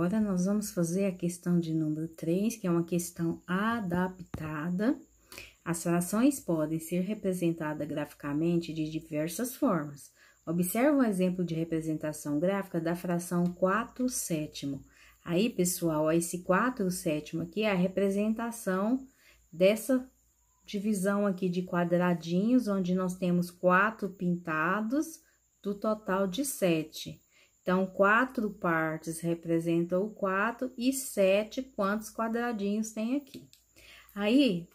Agora, nós vamos fazer a questão de número 3, que é uma questão adaptada. As frações podem ser representadas graficamente de diversas formas. Observe um exemplo de representação gráfica da fração 4 sétimo. Aí, pessoal, esse 4 sétimo aqui é a representação dessa divisão aqui de quadradinhos, onde nós temos quatro pintados do total de sete. Então, quatro partes representam o quatro e sete quantos quadradinhos tem aqui. Aí,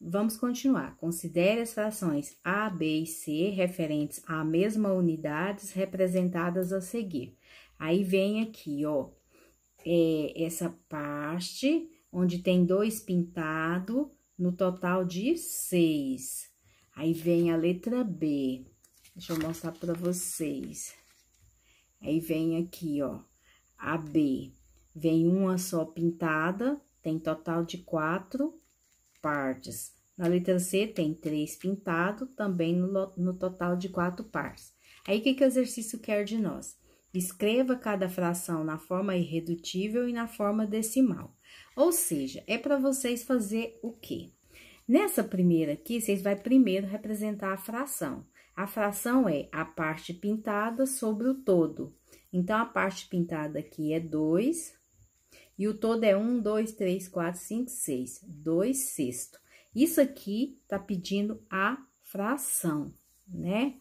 vamos continuar. Considere as frações A, B e C referentes à mesma unidades representadas a seguir. Aí, vem aqui, ó, é essa parte onde tem dois pintado, no total de seis. Aí, vem a letra B. Deixa eu mostrar para vocês. Aí vem aqui, ó, a B. Vem uma só pintada, tem total de quatro partes. Na letra C tem três pintado, também no, no total de quatro partes. Aí, o que, que o exercício quer de nós? Escreva cada fração na forma irredutível e na forma decimal. Ou seja, é para vocês fazer o quê? Nessa primeira aqui, vocês vão primeiro representar a fração. A fração é a parte pintada sobre o todo. Então, a parte pintada aqui é 2, e o todo é 1, 2, 3, 4, 5, 6. 2 sexto. Isso aqui tá pedindo a fração, né?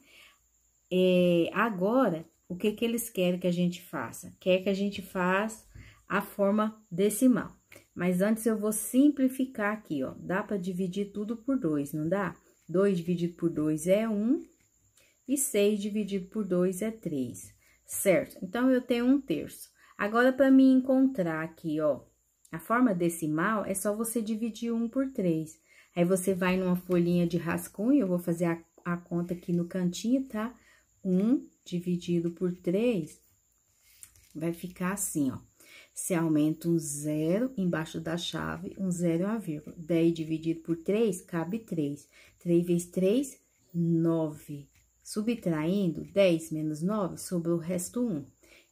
É, agora, o que que eles querem que a gente faça? Quer que a gente faça a forma decimal. Mas antes eu vou simplificar aqui, ó. Dá para dividir tudo por 2, não dá? 2 dividido por 2 é 1, um, e 6 dividido por 2 é 3, certo? Então, eu tenho um terço. Agora, para me encontrar aqui, ó, a forma decimal é só você dividir 1 por 3. Aí, você vai numa folhinha de rascunho, eu vou fazer a, a conta aqui no cantinho, tá? 1 dividido por 3 vai ficar assim, ó. Se aumenta um zero embaixo da chave, um zero é uma vírgula. 10 dividido por 3, cabe 3. 3 vezes 3, 9. 9. Subtraindo 10 menos 9, sobrou o resto 1.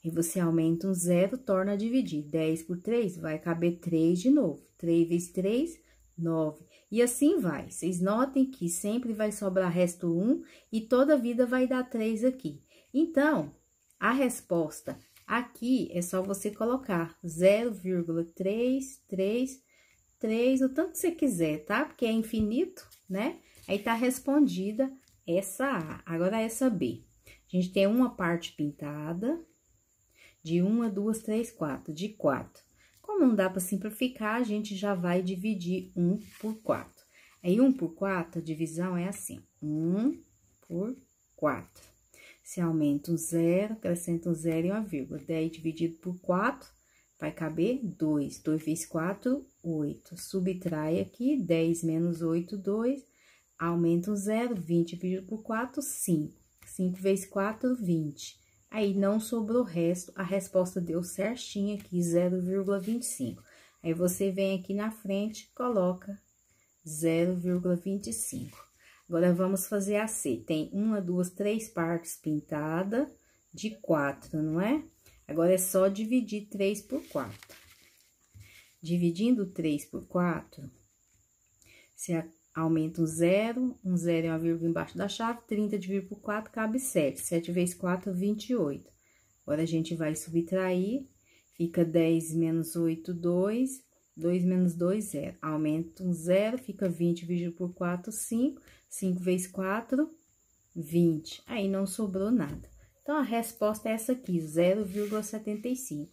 E você aumenta um zero, torna a dividir. 10 por 3 vai caber 3 de novo. 3 vezes 3, 9. E assim vai. Vocês notem que sempre vai sobrar resto 1 e toda vida vai dar 3 aqui. Então, a resposta aqui é só você colocar 0,333 o tanto que você quiser, tá? Porque é infinito, né? Aí tá respondida essa A. Agora, essa B. A gente tem uma parte pintada, de uma, duas, três, quatro, de quatro. Como não dá para simplificar, a gente já vai dividir um por quatro. Aí, um por quatro, a divisão é assim, um por quatro. Se aumenta um zero, acrescenta um zero e uma vírgula. 10 dividido por quatro, vai caber 2. 2 vezes 4, 8. Subtrai aqui, 10 menos 8, 2. Aumenta o zero, 20,4, 5. 5 vezes 4, 20. Aí, não sobrou o resto, a resposta deu certinha aqui, 0,25. Aí, você vem aqui na frente, coloca 0,25. Agora, vamos fazer a assim, C. Tem uma, duas, três partes pintadas de 4, não é? Agora, é só dividir 3 por 4. Dividindo 3 por 4, se a Aumenta um zero, um zero é uma vírgula embaixo da chave, 30 dividido por 4 cabe 7. 7 vezes 4, 28. Agora, a gente vai subtrair, fica 10 menos 8, 2. 2 menos 2, 0. Aumenta um zero, fica 20 dividido por 4, 5. 5 vezes 4, 20. Aí, não sobrou nada. Então, a resposta é essa aqui, 0,75.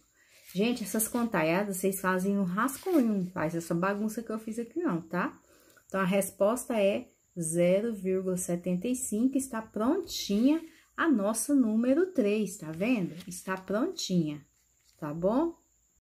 Gente, essas contaiadas, vocês fazem um rascunho, não faz essa bagunça que eu fiz aqui não, tá? tá? Então, a resposta é 0,75, está prontinha a nossa número 3, tá vendo? Está prontinha, tá bom?